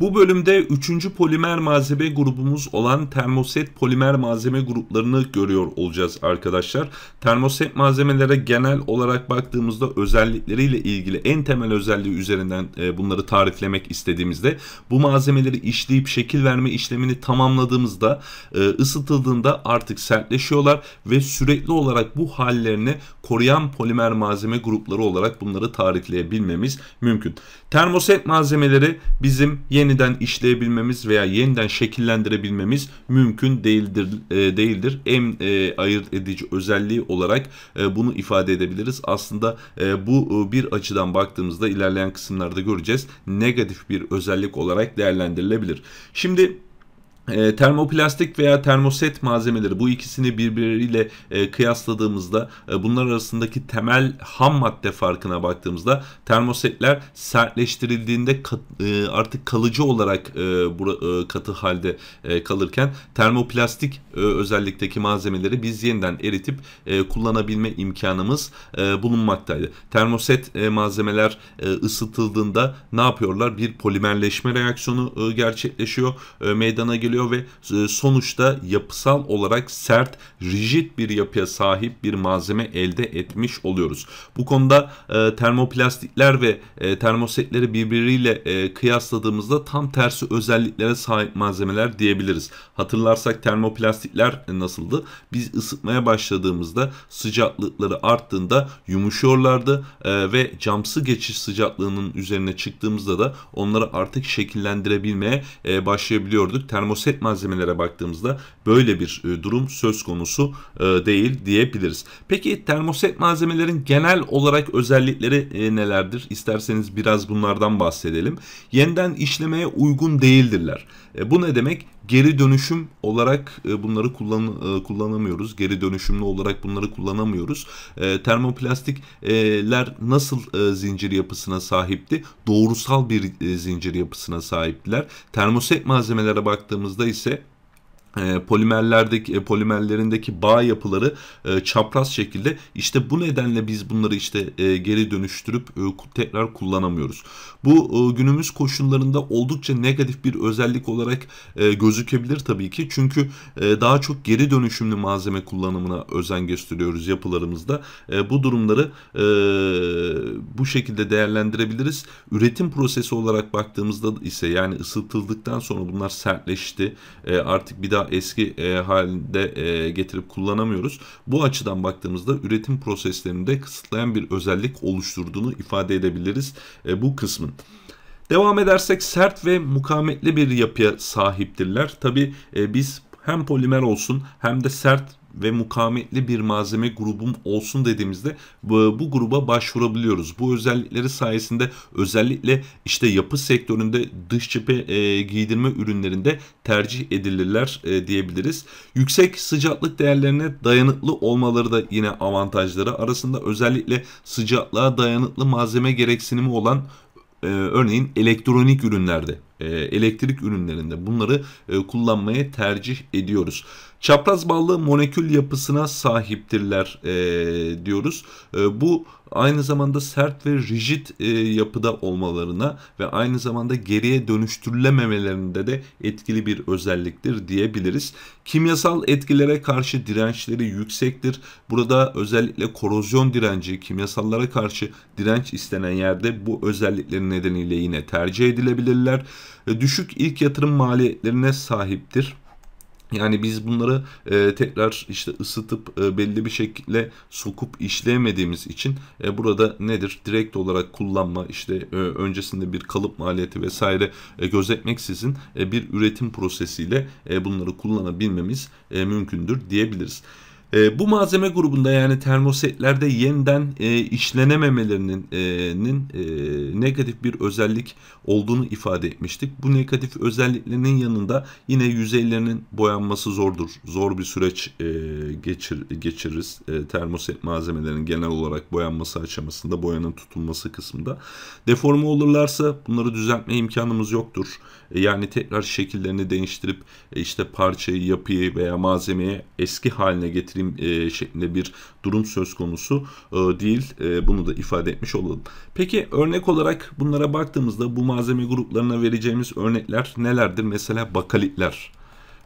Bu bölümde 3. polimer malzeme grubumuz olan termoset polimer malzeme gruplarını görüyor olacağız arkadaşlar. Termoset malzemelere genel olarak baktığımızda özellikleriyle ilgili en temel özelliği üzerinden e, bunları tariflemek istediğimizde bu malzemeleri işleyip şekil verme işlemini tamamladığımızda e, ısıtıldığında artık sertleşiyorlar ve sürekli olarak bu hallerini koruyan polimer malzeme grupları olarak bunları tarifleyebilmemiz mümkün. Termoset malzemeleri bizim yeni yeniden işleyebilmemiz veya yeniden şekillendirebilmemiz mümkün değildir. E, değildir. En e, ayırt edici özelliği olarak e, bunu ifade edebiliriz. Aslında e, bu e, bir açıdan baktığımızda ilerleyen kısımlarda göreceğiz. Negatif bir özellik olarak değerlendirilebilir. Şimdi e, termoplastik veya termoset malzemeleri bu ikisini birbirleriyle e, kıyasladığımızda e, bunlar arasındaki temel ham madde farkına baktığımızda termosetler sertleştirildiğinde kat, e, artık kalıcı olarak e, bura, e, katı halde e, kalırken termoplastik e, özellikteki malzemeleri biz yeniden eritip e, kullanabilme imkanımız e, bulunmaktaydı. Termoset e, malzemeler e, ısıtıldığında ne yapıyorlar? Bir polimerleşme reaksiyonu e, gerçekleşiyor. E, meydana geliyor oluyor ve e, sonuçta yapısal olarak sert, rigid bir yapıya sahip bir malzeme elde etmiş oluyoruz. Bu konuda e, termoplastikler ve e, termosetleri birbiriyle kıyasladığımızda tam tersi özelliklere sahip malzemeler diyebiliriz. Hatırlarsak termoplastikler nasıldı? Biz ısıtmaya başladığımızda sıcaklıkları arttığında yumuşuyorlardı ve camsı geçiş sıcaklığının üzerine çıktığımızda da onları artık şekillendirebilmeye başlayabiliyorduk. Termoset yüksek malzemelere baktığımızda böyle bir e, durum söz konusu e, değil diyebiliriz. Peki termoset malzemelerin genel olarak özellikleri e, nelerdir? İsterseniz biraz bunlardan bahsedelim. Yeniden işlemeye uygun değildirler. Bu ne demek? Geri dönüşüm olarak e, bunları kullan e, kullanamıyoruz. Geri dönüşümlü olarak bunları kullanamıyoruz. E, termoplastikler nasıl zincir yapısına sahipti? Doğrusal bir zincir yapısına sahiptiler. Termosek malzemelere baktığımızda ise ee, polimerlerdeki e, polimerlerindeki bağ yapıları e, çapraz şekilde işte bu nedenle biz bunları işte e, geri dönüştürüp tekrar kullanamıyoruz. Bu günümüz koşullarında oldukça negatif bir özellik olarak gözükebilir tabii ki. Çünkü daha çok geri dönüşümlü malzeme kullanımına özen gösteriyoruz yapılarımızda. bu durumları bu şekilde değerlendirebiliriz. Üretim prosesi olarak baktığımızda ise yani ısıtıldıktan sonra bunlar sertleşti. artık bir daha hala eski e, halinde e, getirip kullanamıyoruz. Bu açıdan baktığımızda üretim proseslerinde kısıtlayan bir özellik oluşturduğunu ifade edebiliriz e, bu kısmın. Devam edersek sert ve mukametli bir yapıya sahiptirler. Tabi e, biz hem polimer olsun hem de sert ve mukametli bir malzeme grubum olsun dediğimizde bu, bu gruba başvurabiliyoruz. Bu özellikleri sayesinde özellikle işte yapı sektöründe dış cephe e, giydirme ürünlerinde tercih edilirler e, diyebiliriz. Yüksek sıcaklık değerlerine dayanıklı olmaları da yine avantajları arasında özellikle sıcaklığa dayanıklı malzeme gereksinimi olan e, örneğin elektronik ürünlerde e, elektrik ürünlerinde bunları e, kullanmaya tercih ediyoruz. Çapraz bağlı molekül yapısına sahiptirler e, diyoruz. bu aynı zamanda sert ve rigid yapıda olmalarına ve aynı zamanda geriye dönüştürülememelerinde de etkili bir özelliktir diyebiliriz. Kimyasal etkilere karşı dirençleri yüksektir. Burada özellikle korozyon direnci, kimyasallara karşı direnç istenen yerde bu özellikleri nedeniyle yine tercih edilebilirler. E, düşük ilk yatırım maliyetlerine sahiptir. Yani biz bunları e, tekrar işte ısıtıp e, belli bir şekilde sokup işleyemediğimiz için e, burada nedir? Direkt olarak kullanma işte e, öncesinde bir kalıp maliyeti vesaire e, gözetmeksizin e, bir üretim prosesiyle e, bunları kullanabilmemiz e, mümkündür diyebiliriz. E, bu malzeme grubunda yani termosetlerde yeniden e, işlenememelerinin e, nin, e, negatif bir özellik olduğunu ifade etmiştik. Bu negatif özelliklerinin yanında yine yüzeylerinin boyanması zordur. Zor bir süreç e, geçir, geçiririz. E, termoset malzemelerinin genel olarak boyanması aşamasında, boyanın tutulması kısmında. Deforme olurlarsa bunları düzeltme imkanımız yoktur. E, yani tekrar şekillerini değiştirip e, işte parçayı, yapıyı veya malzemeyi eski haline getirip iklim e, şeklinde bir durum söz konusu e, değil. E, bunu da ifade etmiş olalım. Peki örnek olarak bunlara baktığımızda bu malzeme gruplarına vereceğimiz örnekler nelerdir? Mesela bakalitler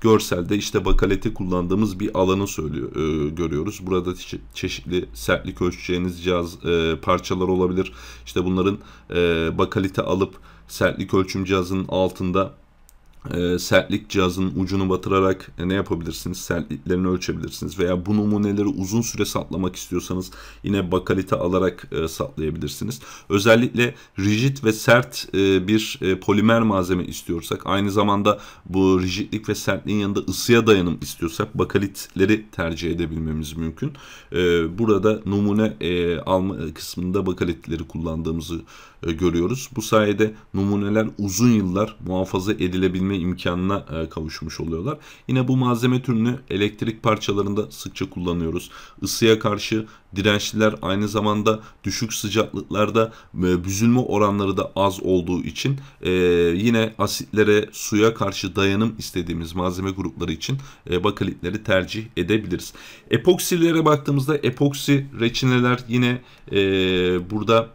görselde işte bakaleti kullandığımız bir alanı söylüyor e, görüyoruz. Burada çe- çeşitli sertlik ölçeceğiniz cihaz e, parçalar olabilir. İşte bunların e, bakalite alıp sertlik ölçüm cihazının altında e, sertlik cihazının ucunu batırarak e, ne yapabilirsiniz? Sertliklerini ölçebilirsiniz. Veya bu numuneleri uzun süre saklamak istiyorsanız yine bakalite alarak e, saklayabilirsiniz. Özellikle rigid ve sert e, bir e, polimer malzeme istiyorsak aynı zamanda bu rigidlik ve sertliğin yanında ısıya dayanım istiyorsak bakalitleri tercih edebilmemiz mümkün. E, burada numune e, alma e, kısmında bakalitleri kullandığımızı e, görüyoruz. Bu sayede numuneler uzun yıllar muhafaza edilebilme imkanına e, kavuşmuş oluyorlar. Yine bu malzeme türünü elektrik parçalarında sıkça kullanıyoruz. Isıya karşı dirençliler aynı zamanda düşük sıcaklıklarda e, büzülme oranları da az olduğu için yine asitlere suya karşı dayanım istediğimiz malzeme grupları için bakalitleri tercih edebiliriz. Epoksilere baktığımızda epoksi reçineler yine burada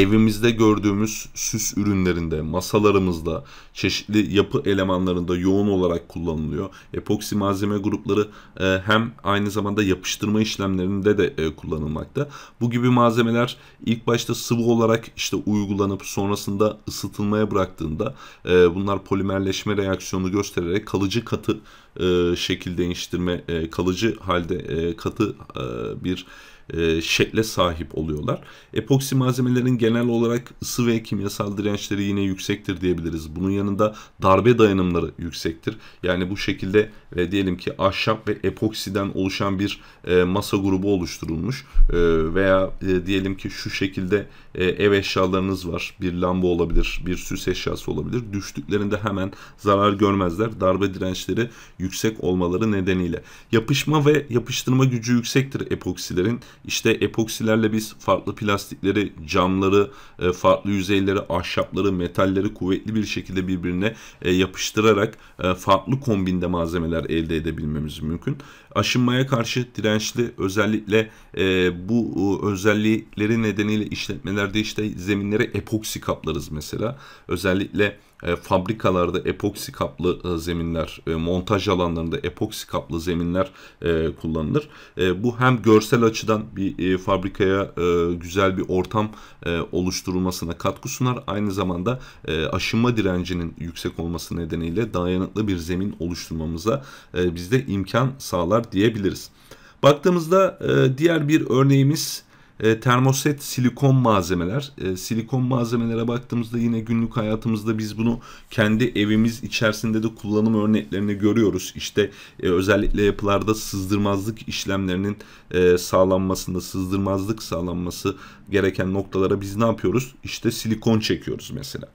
evimizde gördüğümüz süs ürünlerinde, masalarımızda, çeşitli yapı elemanlarında yoğun olarak kullanılıyor. Epoksi malzeme grupları e, hem aynı zamanda yapıştırma işlemlerinde de e, kullanılmakta. Bu gibi malzemeler ilk başta sıvı olarak işte uygulanıp sonrasında ısıtılmaya bıraktığında e, bunlar polimerleşme reaksiyonu göstererek kalıcı katı e, şekil değiştirme, e, kalıcı halde e, katı e, bir e, şekle sahip oluyorlar. Epoksi malzemelerin genel olarak ısı ve kimyasal dirençleri yine yüksektir diyebiliriz. Bunun yanında darbe dayanımları yüksektir. Yani bu şekilde e, diyelim ki ahşap ve epoksiden oluşan bir e, masa grubu oluşturulmuş e, veya e, diyelim ki şu şekilde e, ev eşyalarınız var. Bir lamba olabilir, bir süs eşyası olabilir. Düştüklerinde hemen zarar görmezler. Darbe dirençleri yüksek olmaları nedeniyle. Yapışma ve yapıştırma gücü yüksektir epoksilerin. İşte epoksilerle biz farklı plastikleri, camları, e, farklı yüzeyleri, ahşapları, metalleri kuvvetli bir şekilde bir birbirine e, yapıştırarak e, farklı kombinde malzemeler elde edebilmemiz mümkün. Aşınmaya karşı dirençli özellikle e, bu e, özellikleri nedeniyle işletmelerde işte zeminlere epoksi kaplarız mesela. Özellikle e, fabrikalarda epoksi kaplı e, zeminler, e, montaj alanlarında epoksi kaplı zeminler kullanılır. bu hem görsel açıdan bir fabrikaya güzel bir ortam oluşturulmasına katkı sunar. Aynı zamanda aşınma direncinin yüksek olması nedeniyle dayanıklı bir zemin oluşturmamıza bizde imkan sağlar diyebiliriz. Baktığımızda diğer bir örneğimiz e, termoset silikon malzemeler. E, silikon malzemelere baktığımızda yine günlük hayatımızda biz bunu kendi evimiz içerisinde de kullanım örneklerini görüyoruz. İşte e, özellikle yapılarda sızdırmazlık işlemlerinin e, sağlanmasında sızdırmazlık sağlanması gereken noktalara biz ne yapıyoruz? İşte silikon çekiyoruz mesela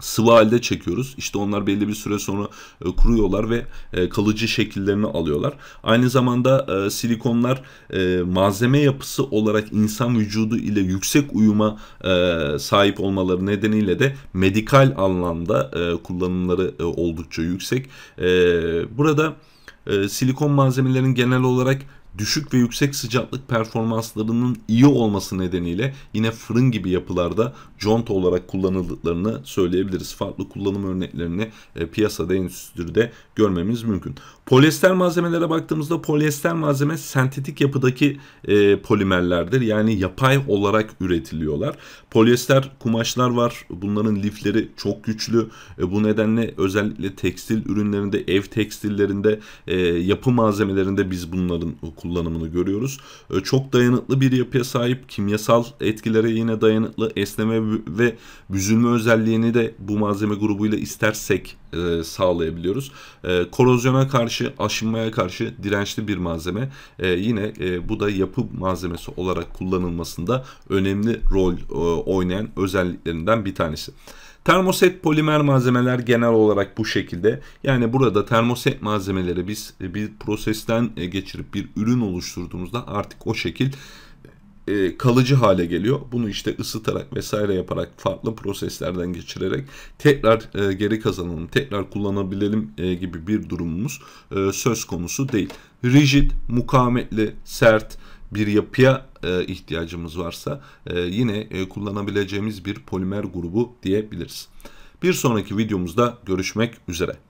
sıvı halde çekiyoruz. İşte onlar belli bir süre sonra e, kuruyorlar ve e, kalıcı şekillerini alıyorlar. Aynı zamanda e, silikonlar e, malzeme yapısı olarak insan vücudu ile yüksek uyuma e, sahip olmaları nedeniyle de medikal anlamda e, kullanımları e, oldukça yüksek. E, burada e, silikon malzemelerin genel olarak düşük ve yüksek sıcaklık performanslarının iyi olması nedeniyle yine fırın gibi yapılarda conta olarak kullanıldıklarını söyleyebiliriz. Farklı kullanım örneklerini e, piyasada, endüstride görmemiz mümkün. Polyester malzemelere baktığımızda polyester malzeme sentetik yapıdaki e, polimerlerdir. Yani yapay olarak üretiliyorlar. Polyester kumaşlar var. Bunların lifleri çok güçlü. E, bu nedenle özellikle tekstil ürünlerinde, ev tekstillerinde, e, yapı malzemelerinde biz bunların kullanıyoruz e, kullanımını görüyoruz. Ee, çok dayanıklı bir yapıya sahip, kimyasal etkilere yine dayanıklı, esneme ve büzülme özelliğini de bu malzeme grubuyla istersek e, sağlayabiliyoruz. Ee, korozyona karşı, aşınmaya karşı dirençli bir malzeme. Ee, yine e, bu da yapı malzemesi olarak kullanılmasında önemli rol e, oynayan özelliklerinden bir tanesi. Termoset polimer malzemeler genel olarak bu şekilde. Yani burada termoset malzemeleri biz bir prosesten e, geçirip bir ürün oluşturduğumuzda artık o şekil e, kalıcı hale geliyor. Bunu işte ısıtarak vesaire yaparak farklı proseslerden geçirerek tekrar e, geri kazanalım, tekrar kullanabilelim e, gibi bir durumumuz söz konusu değil. Rigid, mukavemetli, sert bir yapıya e, ihtiyacımız varsa e, yine e, kullanabileceğimiz bir polimer grubu diyebiliriz. Bir sonraki videomuzda görüşmek üzere.